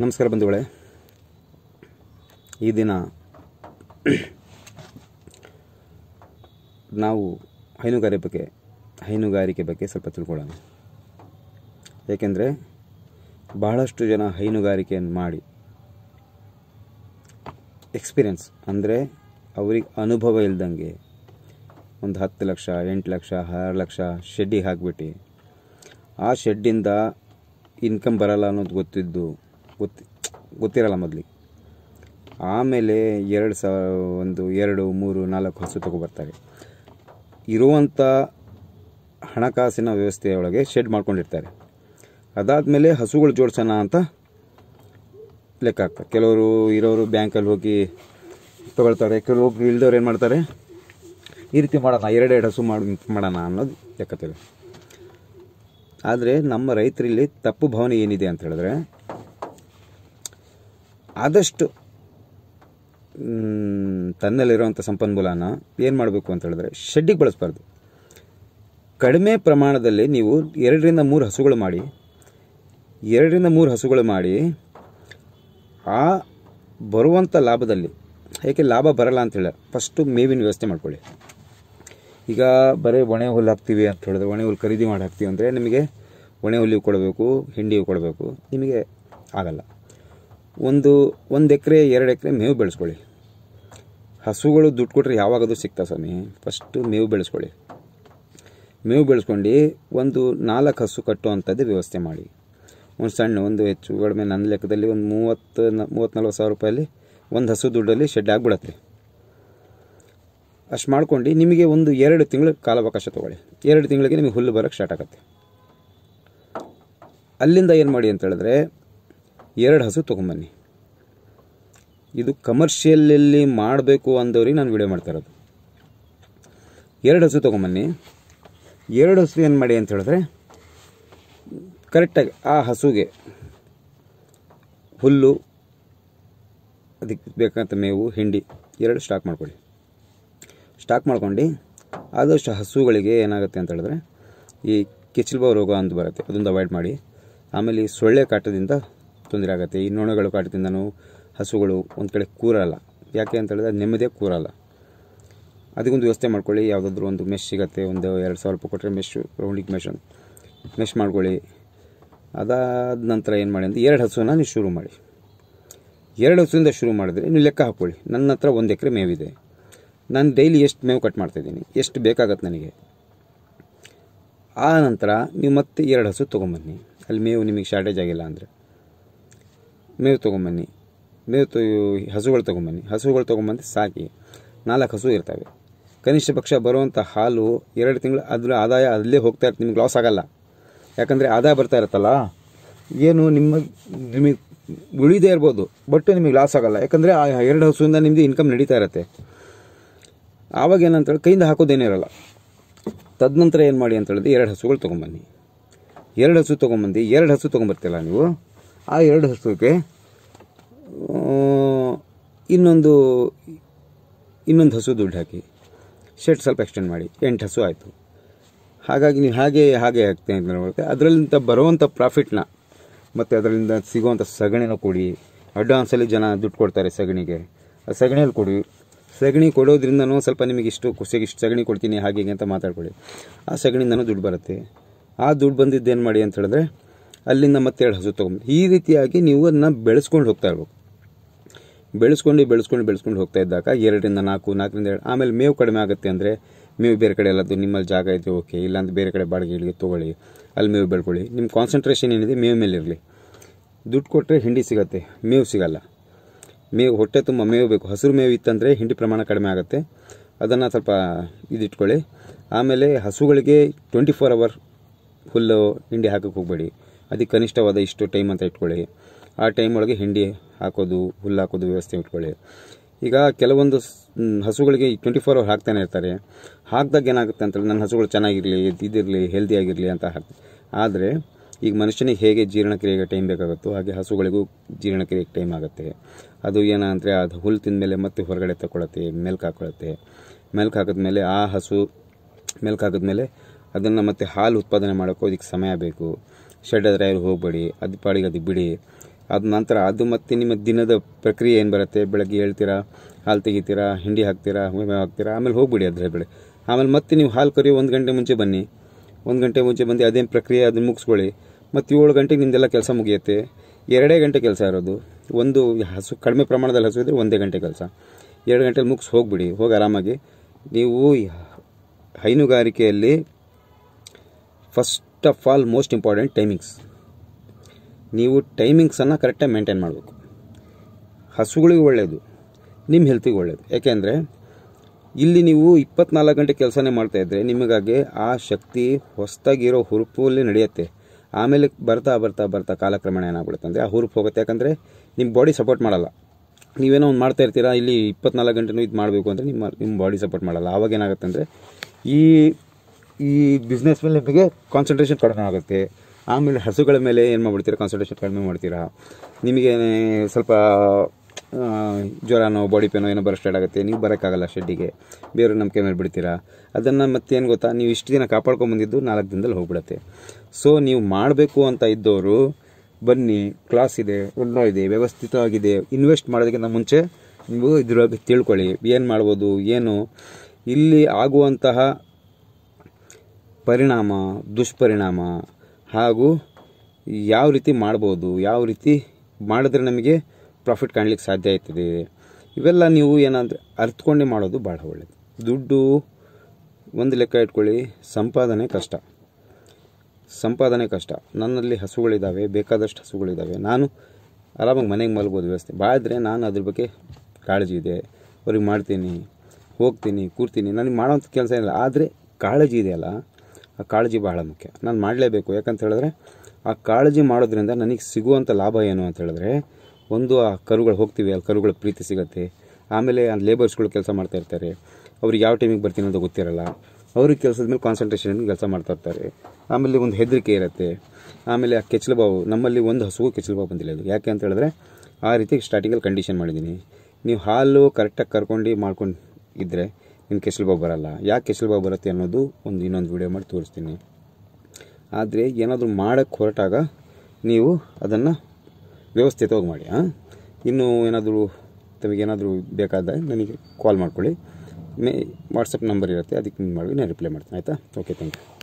ನಮಸ್ಕಾರ ಬಂಧುಗಳೇ ಈ ದಿನ ನಾವು ಹೈನುಗಾರಿಕೆ ಬಗ್ಗೆ ಹೈನುಗಾರಿಕೆ ಬಗ್ಗೆ ಸ್ವಲ್ಪ ತಿಳ್ಕೊಳ್ಳೋಣ ಏಕೆಂದರೆ ಬಹಳಷ್ಟು ಜನ ಹೈನುಗಾರಿಕೆಯನ್ನು ಮಾಡಿ ಎಕ್ಸ್ಪೀರಿಯನ್ಸ್ ಅಂದರೆ ಅವ್ರಿಗೆ ಅನುಭವ ಇಲ್ದಂಗೆ ಒಂದು ಹತ್ತು ಲಕ್ಷ ಎಂಟು ಲಕ್ಷ ಆರು ಲಕ್ಷ ಶೆಡ್ಡಿಗೆ ಹಾಕ್ಬಿಟ್ಟು ಆ ಶೆಡ್ಡಿಂದ ಇನ್ಕಮ್ ಬರಲ್ಲ ಅನ್ನೋದು ಗೊತ್ತಿದ್ದು ಗೊತ್ತಿ ಗೊತ್ತಿರಲ್ಲ ಮೊದಲಿಗೆ ಆಮೇಲೆ ಎರಡು ಸಾ ಒಂದು ಎರಡು ಮೂರು ನಾಲ್ಕು ಹಸು ತಗೊಬರ್ತಾರೆ ಇರುವಂಥ ಹಣಕಾಸಿನ ವ್ಯವಸ್ಥೆಯೊಳಗೆ ಶೆಡ್ ಮಾಡ್ಕೊಂಡಿರ್ತಾರೆ ಅದಾದಮೇಲೆ ಹಸುಗಳು ಜೋಡಿಸೋಣ ಅಂತ ಲೆಕ್ಕ ಆಗ್ತದೆ ಕೆಲವರು ಇರೋರು ಬ್ಯಾಂಕಲ್ಲಿ ಹೋಗಿ ತೊಗೊಳ್ತಾರೆ ಕೆಲವೊಬ್ಬರು ಇಲ್ದವ್ರು ಏನು ಮಾಡ್ತಾರೆ ಈ ರೀತಿ ಮಾಡೋಣ ಎರಡೆರಡು ಹಸು ಮಾಡಿ ಮಾಡೋಣ ಅನ್ನೋದು ಲೆಕ್ಕತ್ತೇವೆ ಆದರೆ ನಮ್ಮ ರೈತರಲ್ಲಿ ತಪ್ಪು ಭಾವನೆ ಏನಿದೆ ಅಂತ ಹೇಳಿದ್ರೆ ಆದಷ್ಟು ತನ್ನಲ್ಲಿರುವಂಥ ಸಂಪನ್ಮೂಲನ ಏನು ಮಾಡಬೇಕು ಅಂತ ಹೇಳಿದ್ರೆ ಶೆಡ್ಡಿಗೆ ಬಳಸ್ಬಾರ್ದು ಕಡಿಮೆ ಪ್ರಮಾಣದಲ್ಲಿ ನೀವು ಎರಡರಿಂದ ಮೂರು ಹಸುಗಳು ಮಾಡಿ ಎರಡರಿಂದ ಮೂರು ಹಸುಗಳು ಮಾಡಿ ಆ ಬರುವಂಥ ಲಾಭದಲ್ಲಿ ಏಕೆ ಲಾಭ ಬರಲ್ಲ ಅಂತ ಫಸ್ಟು ಮೇವಿನ ವ್ಯವಸ್ಥೆ ಮಾಡ್ಕೊಳ್ಳಿ ಈಗ ಬರೀ ಒಣೆ ಹುಲ್ಲು ಹಾಕ್ತೀವಿ ಅಂತ ಹೇಳಿದ್ರೆ ಒಣೆ ಹುಲ್ಲು ಖರೀದಿ ಮಾಡಿ ಹಾಕ್ತೀವಿ ಅಂದರೆ ನಿಮಗೆ ಒಣೆ ಹುಲ್ಲಿಗೆ ಕೊಡಬೇಕು ಹಿಂಡಿಗೆ ಕೊಡಬೇಕು ನಿಮಗೆ ಆಗಲ್ಲ ಒಂದು ಒಂದು ಎಕರೆ ಎರಡು ಎಕರೆ ಮೇವು ಬೆಳೆಸ್ಕೊಳ್ಳಿ ಹಸುಗಳು ದುಡ್ಡು ಕೊಟ್ಟರೆ ಯಾವಾಗದು ಸಿಗ್ತಾ ಸ್ವಾಮಿ ಫಸ್ಟು ಮೇವು ಬೆಳೆಸ್ಕೊಳ್ಳಿ ಮೇವು ಬೆಳೆಸ್ಕೊಂಡು ಒಂದು ನಾಲ್ಕು ಹಸು ಕಟ್ಟುವಂಥದ್ದು ವ್ಯವಸ್ಥೆ ಮಾಡಿ ಒಂದು ಸಣ್ಣ ಒಂದು ಹೆಚ್ಚು ಕಡಿಮೆ ನನ್ನ ಲೆಕ್ಕದಲ್ಲಿ ಒಂದು ಮೂವತ್ತು ಮೂವತ್ತು ನಲ್ವತ್ತು ಸಾವಿರ ರೂಪಾಯಲ್ಲಿ ಒಂದು ಹಸು ದುಡ್ಡಲ್ಲಿ ಶೆಡ್ ಆಗಿಬಿಡತ್ತೆ ಅಷ್ಟು ಮಾಡ್ಕೊಂಡು ನಿಮಗೆ ಒಂದು ಎರಡು ತಿಂಗಳು ಕಾಲಾವಕಾಶ ತೊಗೊಳ್ಳಿ ಎರಡು ತಿಂಗಳಿಗೆ ನಿಮಗೆ ಹುಲ್ಲು ಬರೋಕ್ಕೆ ಸ್ಟಾರ್ಟ್ ಆಗುತ್ತೆ ಅಲ್ಲಿಂದ ಏನು ಮಾಡಿ ಅಂತ ಹೇಳಿದ್ರೆ ಎರಡು ಹಸು ತೊಗೊಂಬನ್ನಿ ಇದು ಕಮರ್ಷಿಯಲಲ್ಲಿ ಮಾಡಬೇಕು ಅಂದವ್ರಿಗೆ ನಾನು ವಿಡಿಯೋ ಮಾಡ್ತಾ ಇರೋದು ಎರಡು ಹಸು ತೊಗೊಂಬನ್ನಿ ಎರಡು ಹಸು ಏನು ಮಾಡಿ ಅಂತ ಹೇಳಿದ್ರೆ ಕರೆಕ್ಟಾಗಿ ಆ ಹಸುಗೆ ಹುಲ್ಲು ಅದಕ್ಕೆ ಬೇಕಂತ ಮೇವು ಹಿಂಡಿ ಎರಡು ಸ್ಟಾಕ್ ಮಾಡ್ಕೊಳ್ಳಿ ಸ್ಟಾಕ್ ಮಾಡ್ಕೊಂಡು ಆದಷ್ಟು ಹಸುಗಳಿಗೆ ಏನಾಗುತ್ತೆ ಅಂತ ಹೇಳಿದ್ರೆ ಈ ಕಿಚ್ಲ್ಬಾವ್ ರೋಗ ಅಂತ ಬರುತ್ತೆ ಅದೊಂದು ಅವಾಯ್ಡ್ ಮಾಡಿ ಆಮೇಲೆ ಈ ಸೊಳ್ಳೆ ಕಾಟದಿಂದ ತೊಂದರೆ ಆಗುತ್ತೆ ಈ ನೊಣಗಳು ನಾನು ಹಸುಗಳು ಒಂದು ಕಡೆ ಕೂರಲ್ಲ ಯಾಕೆ ಅಂತ ಹೇಳಿದ್ರೆ ಅದು ನೆಮ್ಮದಿಯೇ ಕೂರಲ್ಲ ಅದಕ್ಕೊಂದು ವ್ಯವಸ್ಥೆ ಮಾಡ್ಕೊಳ್ಳಿ ಯಾವುದಾದ್ರೂ ಒಂದು ಮೆಶ್ ಸಿಗುತ್ತೆ ಒಂದು ಎರಡು ಸಾವಿರ ರೂಪಾಯಿ ಕೊಟ್ಟರೆ ಮೆಶ್ ರೌಂಡಿಗೆ ಮೆಶ್ ಮೆಶ್ ಮಾಡ್ಕೊಳ್ಳಿ ಅದಾದ ನಂತರ ಏನು ಮಾಡಿ ಅಂತ ಎರಡು ಹಸುವನ್ನ ನೀವು ಶುರು ಮಾಡಿ ಎರಡು ಹಸುವಿಂದ ಶುರು ಮಾಡಿದ್ರೆ ನೀವು ಲೆಕ್ಕ ಹಾಕ್ಕೊಳ್ಳಿ ನನ್ನ ಹತ್ರ ಒಂದು ಎಕರೆ ಮೇವಿದೆ ನಾನು ಡೈಲಿ ಎಷ್ಟು ಮೇವು ಕಟ್ ಮಾಡ್ತಾಯಿದ್ದೀನಿ ಎಷ್ಟು ಬೇಕಾಗತ್ತೆ ನನಗೆ ಆ ನಂತರ ನೀವು ಮತ್ತೆ ಎರಡು ಹಸು ತೊಗೊಂಬನ್ನಿ ಅಲ್ಲಿ ಮೇವು ನಿಮಗೆ ಶಾರ್ಟೇಜ್ ಆಗಿಲ್ಲ ಅಂದರೆ ಮೇವು ತೊಗೊಂಬನ್ನಿ ಮೇವು ತೊ ಹಸುಗಳು ತೊಗೊಂಬನ್ನಿ ಹಸುಗಳು ತೊಗೊಂಬಂದು ಸಾಕಿ ನಾಲ್ಕು ಹಸು ಇರ್ತವೆ ಕನಿಷ್ಠ ಪಕ್ಷ ಬರುವಂಥ ಹಾಲು ಎರಡು ತಿಂಗಳು ಅದರ ಆದಾಯ ಅಲ್ಲೇ ಹೋಗ್ತಾ ಇರ್ತದೆ ನಿಮ್ಗೆ ಲಾಸ್ ಆಗಲ್ಲ ಯಾಕಂದರೆ ಆದಾಯ ಬರ್ತಾ ಇರುತ್ತಲ್ಲ ಏನು ನಿಮ್ಮ ನಿಮಗೆ ಉಳಿದೇ ಇರ್ಬೋದು ಬಟ್ ನಿಮಗೆ ಲಾಸ್ ಆಗಲ್ಲ ಯಾಕಂದರೆ ಆ ಎರಡು ಹಸುವಿಂದ ನಿಮ್ಮದು ಇನ್ಕಮ್ ನಡೀತಾ ಇರುತ್ತೆ ಆವಾಗ ಏನಂತೇಳಿ ಕೈಯಿಂದ ಇರೋಲ್ಲ ತದನಂತರ ಏನು ಮಾಡಿ ಅಂತೇಳಿದ್ರೆ ಎರಡು ಹಸುಗಳು ತೊಗೊಂಬನ್ನಿ ಎರಡು ಹಸು ತೊಗೊಂಬಂದು ಎರಡು ಹಸು ತೊಗೊಂಬರ್ತಿಲ್ಲ ನೀವು ಆ ಎರಡು ಹಸುವಿಗೆ ಇನ್ನೊಂದು ಇನ್ನೊಂದು ಹಸು ದುಡ್ಡು ಹಾಕಿ ಶೆಟ್ ಸ್ವಲ್ಪ ಎಕ್ಸ್ಟೆಂಡ್ ಮಾಡಿ ಎಂಟು ಹಸು ಆಯಿತು ಹಾಗಾಗಿ ನೀವು ಹಾಗೆ ಹಾಗೆ ಆಗ್ತೇನೆ ಅಂತ ನೋಡಿದ್ರೆ ಅದರಲ್ಲಿಂದ ಬರುವಂಥ ಪ್ರಾಫಿಟ್ನ ಮತ್ತು ಅದರಿಂದ ಸಿಗುವಂಥ ಸಗಣಿನ ಕೊಡಿ ಅಡ್ವಾನ್ಸಲ್ಲಿ ಜನ ದುಡ್ಡು ಕೊಡ್ತಾರೆ ಸಗಣಿಗೆ ಆ ಸಗಣಿಯಲ್ಲಿ ಕೊಡಿ ಸಗಣಿ ಕೊಡೋದ್ರಿಂದನೂ ಸ್ವಲ್ಪ ನಿಮಗೆ ಇಷ್ಟು ಖುಷಿಗೆ ಇಷ್ಟು ಸಗಣಿ ಕೊಡ್ತೀನಿ ಹಾಗೆ ಹೀಗೆ ಅಂತ ಮಾತಾಡ್ಕೊಳ್ಳಿ ಆ ಸಗಣಿಯಿಂದನೂ ದುಡ್ಡು ಬರುತ್ತೆ ಆ ದುಡ್ಡು ಬಂದಿದ್ದೇನು ಮಾಡಿ ಅಂತ ಹೇಳಿದ್ರೆ ಅಲ್ಲಿಂದ ಮತ್ತೆ ಎರಡು ಹಸು ತೊಗೊಂಡು ಈ ರೀತಿಯಾಗಿ ನೀವು ಅದನ್ನ ಬೆಳೆಸ್ಕೊಂಡು ಹೋಗ್ತಾ ಇರ್ಬೇಕು ಬೆಳೆಸ್ಕೊಂಡು ಬೆಳೆಸ್ಕೊಂಡು ಬೆಳೆಸ್ಕೊಂಡು ಹೋಗ್ತಾ ಇದ್ದಾಗ ಎರಡರಿಂದ ನಾಲ್ಕು ನಾಲ್ಕರಿಂದ ಎರಡು ಆಮೇಲೆ ಮೇವು ಕಡಿಮೆ ಆಗುತ್ತೆ ಅಂದರೆ ಮೇವು ಬೇರೆ ಕಡೆ ಎಲ್ಲದು ನಿಮ್ಮಲ್ಲಿ ಜಾಗ ಇದ್ದರೆ ಓಕೆ ಇಲ್ಲಾಂದ್ರೆ ಬೇರೆ ಕಡೆ ಬಾಡಿಗೆ ಇಡಲಿ ತೊಗೊಳ್ಳಿ ಅಲ್ಲಿ ಮೇವು ಬೆಳ್ಕೊಳ್ಳಿ ನಿಮ್ಮ ಕಾನ್ಸಂಟ್ರೇಷನ್ ಏನಿದೆ ಮೇವು ಮೇಲೆ ಇರಲಿ ದುಡ್ಡು ಕೊಟ್ಟರೆ ಹಿಂಡಿ ಸಿಗುತ್ತೆ ಮೇವು ಸಿಗಲ್ಲ ಮೇವು ಹೊಟ್ಟೆ ತುಂಬ ಮೇವು ಬೇಕು ಹಸಿರು ಮೇವು ಇತ್ತಂದರೆ ಹಿಂಡಿ ಪ್ರಮಾಣ ಕಡಿಮೆ ಆಗುತ್ತೆ ಅದನ್ನು ಸ್ವಲ್ಪ ಇದಿಟ್ಕೊಳ್ಳಿ ಆಮೇಲೆ ಹಸುಗಳಿಗೆ ಟ್ವೆಂಟಿ ಫೋರ್ ಅವರ್ ಫುಲ್ಲು ಹಿಂಡಿ ಹಾಕಕ್ಕೆ ಹೋಗಬೇಡಿ ಅದಕ್ಕೆ ಕನಿಷ್ಠವಾದ ಇಷ್ಟು ಟೈಮ್ ಅಂತ ಇಟ್ಕೊಳ್ಳಿ ಆ ಟೈಮ್ ಒಳಗೆ ಹಿಂಡಿ ಹಾಕೋದು ಹುಲ್ಲು ಹಾಕೋದು ವ್ಯವಸ್ಥೆ ಇಟ್ಕೊಳ್ಳಿ ಈಗ ಕೆಲವೊಂದು ಹಸುಗಳಿಗೆ ಟ್ವೆಂಟಿ ಫೋರ್ ಅವರ್ ಹಾಕ್ತಾನೆ ಇರ್ತಾರೆ ಹಾಕಿದಾಗ ಏನಾಗುತ್ತೆ ಅಂತೇಳಿ ನನ್ನ ಹಸುಗಳು ಚೆನ್ನಾಗಿರಲಿ ಇದಿರಲಿ ಆಗಿರಲಿ ಅಂತ ಹಾಕ್ತಾರೆ ಆದರೆ ಈಗ ಮನುಷ್ಯನಿಗೆ ಹೇಗೆ ಜೀರ್ಣಕ್ರಿಯೆಗೆ ಟೈಮ್ ಬೇಕಾಗುತ್ತೋ ಹಾಗೆ ಹಸುಗಳಿಗೂ ಜೀರ್ಣಕ್ರಿಯೆಗೆ ಟೈಮ್ ಆಗುತ್ತೆ ಅದು ಏನಂದರೆ ಅದು ಹುಲ್ಲು ತಿಂದಮೇಲೆ ಮತ್ತೆ ಹೊರಗಡೆ ತಗೊಳತ್ತೆ ಮೆಲ್ಕು ಹಾಕೊಳತ್ತೆ ಮೆಲ್ಕು ಹಾಕಿದ್ಮೇಲೆ ಆ ಹಸು ಮೆಲ್ಕು ಹಾಕಿದ್ಮೇಲೆ ಅದನ್ನು ಮತ್ತೆ ಹಾಲು ಉತ್ಪಾದನೆ ಮಾಡೋಕ್ಕೂ ಅದಕ್ಕೆ ಸಮಯ ಬೇಕು ಶೆಡ್ ಡ್ರೈವರ್ಗೆ ಹೋಗಬೇಡಿ ಅದು ಪಾಡಿಗೆ ಅದು ಬಿಡಿ ಅದು ನಂತರ ಅದು ಮತ್ತೆ ನಿಮ್ಮ ದಿನದ ಪ್ರಕ್ರಿಯೆ ಏನು ಬರುತ್ತೆ ಬೆಳಗ್ಗೆ ಹೇಳ್ತೀರಾ ಹಾಲು ತೆಗಿತೀರಾ ಹಿಂಡಿ ಹಾಕ್ತೀರಾ ಮೇವು ಹಾಕ್ತೀರಾ ಆಮೇಲೆ ಹೋಗ್ಬಿಡಿ ಅದ್ರ ಬೆಳೆ ಆಮೇಲೆ ಮತ್ತೆ ನೀವು ಹಾಲು ಕರಿ ಒಂದು ಗಂಟೆ ಮುಂಚೆ ಬನ್ನಿ ಒಂದು ಗಂಟೆ ಮುಂಚೆ ಬಂದು ಅದೇನು ಪ್ರಕ್ರಿಯೆ ಅದನ್ನು ಮುಗಿಸ್ಕೊಳ್ಳಿ ಮತ್ತು ಏಳು ಗಂಟೆಗೆ ನಿಮ್ದೆಲ್ಲ ಕೆಲಸ ಮುಗಿಯುತ್ತೆ ಎರಡೇ ಗಂಟೆ ಕೆಲಸ ಇರೋದು ಒಂದು ಹಸು ಕಡಿಮೆ ಪ್ರಮಾಣದಲ್ಲಿ ಹಸು ಇದ್ದರೆ ಒಂದೇ ಗಂಟೆ ಕೆಲಸ ಎರಡು ಗಂಟೆಲಿ ಮುಗಿಸ್ ಹೋಗ್ಬಿಡಿ ಹೋಗಿ ಆರಾಮಾಗಿ ನೀವು ಹೈನುಗಾರಿಕೆಯಲ್ಲಿ first first of all most important timings ನೀವು ಟೈಮಿಂಗ್ಸನ್ನು ಕರೆಕ್ಟಾಗಿ ಮೇಂಟೈನ್ ಮಾಡಬೇಕು ಹಸುಗಳಿಗೆ ಒಳ್ಳೆಯದು ನಿಮ್ಮ ಹೆಲ್ತಿಗೆ ಒಳ್ಳೆಯದು ಯಾಕೆಂದರೆ ಇಲ್ಲಿ ನೀವು ಇಪ್ಪತ್ನಾಲ್ಕು ಗಂಟೆ ಕೆಲಸನೇ ಮಾಡ್ತಾಯಿದ್ರೆ ನಿಮಗಾಗಿ ಆ ಶಕ್ತಿ ಹೊಸದಾಗಿರೋ ಹುರುಪಲ್ಲಿ ನಡೆಯುತ್ತೆ ಆಮೇಲೆ ಬರ್ತಾ ಬರ್ತಾ ಬರ್ತಾ ಕಾಲಕ್ರಮೇಣ ಏನಾಗ್ಬಿಡುತ್ತೆ ಅಂದರೆ ಆ ಹುರುಪು ಹೋಗುತ್ತೆ ಯಾಕಂದರೆ ನಿಮ್ಮ ಬಾಡಿ ಸಪೋರ್ಟ್ ಮಾಡಲ್ಲ ನೀವೇನೋ ಒಂದು ಮಾಡ್ತಾ ಇರ್ತೀರಾ ಇಲ್ಲಿ ಇಪ್ಪತ್ನಾಲ್ಕು ಗಂಟೆನೂ ಇದು ಮಾಡಬೇಕು ಅಂದರೆ ನಿಮ್ಮ ನಿಮ್ಮ ಬಾಡಿ ಸಪೋರ್ಟ್ ಮಾಡಲ್ಲ ಆವಾಗೇನಾಗುತ್ತೆ ಏನಾಗುತ್ತೆ ಅಂದರೆ ಈ ಈ ಬಿಸ್ನೆಸ್ ಮೇಲೆ ನಿಮಗೆ ಕಾನ್ಸಂಟ್ರೇಷನ್ ಕಡಿಮೆ ಆಗುತ್ತೆ ಆಮೇಲೆ ಹಸುಗಳ ಮೇಲೆ ಏನು ಮಾಡ್ಬಿಡ್ತೀರಾ ಕಾನ್ಸಂಟ್ರೇಷನ್ ಕಡಿಮೆ ಮಾಡ್ತೀರಾ ನಿಮಗೆ ಸ್ವಲ್ಪ ಜ್ವರನೋ ಬಾಡಿ ಪೇನೋ ಏನೋ ಬರೋ ಸ್ಟಾರ್ಟ್ ಆಗುತ್ತೆ ನೀವು ಬರೋಕ್ಕಾಗಲ್ಲ ಶೆಡ್ಡಿಗೆ ಬೇರೆ ನಂಬಿಕೆ ಮೇಲೆ ಬಿಡ್ತೀರಾ ಅದನ್ನು ಮತ್ತೇನು ಗೊತ್ತಾ ನೀವು ಇಷ್ಟು ದಿನ ಕಾಪಾಡ್ಕೊಂಬಂದಿದ್ದು ನಾಲ್ಕು ದಿನದಲ್ಲಿ ಹೋಗ್ಬಿಡುತ್ತೆ ಸೊ ನೀವು ಮಾಡಬೇಕು ಅಂತ ಇದ್ದವರು ಬನ್ನಿ ಕ್ಲಾಸ್ ಇದೆ ಒಳ್ಳೆ ಇದೆ ವ್ಯವಸ್ಥಿತವಾಗಿದೆ ಇನ್ವೆಸ್ಟ್ ಮಾಡೋದಕ್ಕಿಂತ ಮುಂಚೆ ನೀವು ಇದರ ಬಗ್ಗೆ ತಿಳ್ಕೊಳ್ಳಿ ಏನು ಮಾಡ್ಬೋದು ಏನು ಇಲ್ಲಿ ಆಗುವಂತಹ ಪರಿಣಾಮ ದುಷ್ಪರಿಣಾಮ ಹಾಗೂ ಯಾವ ರೀತಿ ಮಾಡ್ಬೋದು ಯಾವ ರೀತಿ ಮಾಡಿದ್ರೆ ನಮಗೆ ಪ್ರಾಫಿಟ್ ಕಾಣಲಿಕ್ಕೆ ಸಾಧ್ಯ ಆಯ್ತದೆ ಇವೆಲ್ಲ ನೀವು ಏನಂದ್ರೆ ಅರ್ತ್ಕೊಂಡೇ ಮಾಡೋದು ಭಾಳ ಒಳ್ಳೆಯದು ದುಡ್ಡು ಒಂದು ಲೆಕ್ಕ ಇಟ್ಕೊಳ್ಳಿ ಸಂಪಾದನೆ ಕಷ್ಟ ಸಂಪಾದನೆ ಕಷ್ಟ ನನ್ನಲ್ಲಿ ಹಸುಗಳಿದ್ದಾವೆ ಬೇಕಾದಷ್ಟು ಹಸುಗಳಿದ್ದಾವೆ ನಾನು ಆರಾಮಾಗಿ ಮನೆಗೆ ಮಲಗೋದು ವ್ಯವಸ್ಥೆ ಭಾಳ ಇದ್ದರೆ ನಾನು ಅದ್ರ ಬಗ್ಗೆ ಕಾಳಜಿ ಇದೆ ಅವ್ರಿಗೆ ಮಾಡ್ತೀನಿ ಹೋಗ್ತೀನಿ ಕೂರ್ತೀನಿ ನನಗೆ ಮಾಡೋಂಥ ಕೆಲಸ ಏನಿಲ್ಲ ಆದರೆ ಕಾಳಜಿ ಇದೆಯಲ್ಲ ಆ ಕಾಳಜಿ ಬಹಳ ಮುಖ್ಯ ನಾನು ಮಾಡಲೇಬೇಕು ಯಾಕಂತ ಹೇಳಿದ್ರೆ ಆ ಕಾಳಜಿ ಮಾಡೋದ್ರಿಂದ ನನಗೆ ಸಿಗುವಂಥ ಲಾಭ ಏನು ಅಂತ ಹೇಳಿದ್ರೆ ಒಂದು ಆ ಕರುಗಳು ಹೋಗ್ತೀವಿ ಅಲ್ಲಿ ಕರುಗಳ ಪ್ರೀತಿ ಸಿಗುತ್ತೆ ಆಮೇಲೆ ಆ ಲೇಬರ್ಸ್ಗಳು ಕೆಲಸ ಮಾಡ್ತಾ ಇರ್ತಾರೆ ಅವ್ರಿಗೆ ಯಾವ ಟೈಮಿಗೆ ಬರ್ತೀನಿ ಅಂತ ಗೊತ್ತಿರಲ್ಲ ಅವ್ರಿಗೆ ಕೆಲಸದ ಮೇಲೆ ಕಾನ್ಸಂಟ್ರೇಷನ್ ಕೆಲಸ ಮಾಡ್ತಾ ಇರ್ತಾರೆ ಆಮೇಲೆ ಒಂದು ಹೆದರಿಕೆ ಇರುತ್ತೆ ಆಮೇಲೆ ಆ ಕೆಚ್ಚಲುಬಾವು ನಮ್ಮಲ್ಲಿ ಒಂದು ಹಸುವು ಕೆಚ್ಚಲುಬಾವು ಬಂದಿಲ್ಲ ಅದು ಯಾಕೆ ಅಂತ ಹೇಳಿದ್ರೆ ಆ ರೀತಿ ಸ್ಟಾರ್ಟಿಂಗಲ್ಲಿ ಕಂಡೀಷನ್ ಮಾಡಿದ್ದೀನಿ ನೀವು ಹಾಲು ಕರೆಕ್ಟಾಗಿ ಕರ್ಕೊಂಡು ಮಾಡ್ಕೊಂಡು ಇದ್ದರೆ ಇನ್ನು ಕೆಸಲ್ಬಾವು ಬರಲ್ಲ ಯಾಕೆ ಕೆಸಲ್ಬಾವು ಬರುತ್ತೆ ಅನ್ನೋದು ಒಂದು ಇನ್ನೊಂದು ವಿಡಿಯೋ ಮಾಡಿ ತೋರಿಸ್ತೀನಿ ಆದರೆ ಏನಾದರೂ ಮಾಡೋಕ್ಕೆ ಹೊರಟಾಗ ನೀವು ಅದನ್ನು ವ್ಯವಸ್ಥಿತವಾಗಿ ಮಾಡಿ ಹಾಂ ಇನ್ನೂ ಏನಾದರೂ ತಮಗೇನಾದರೂ ಬೇಕಾದ ನನಗೆ ಕಾಲ್ ಮಾಡ್ಕೊಳ್ಳಿ ಮೇ ವಾಟ್ಸಪ್ ನಂಬರ್ ಇರುತ್ತೆ ಅದಕ್ಕೆ ಮಾಡಿ ನಾನು ರಿಪ್ಲೈ ಮಾಡ್ತೀನಿ ಆಯಿತಾ ಓಕೆ ಥ್ಯಾಂಕ್ ಯು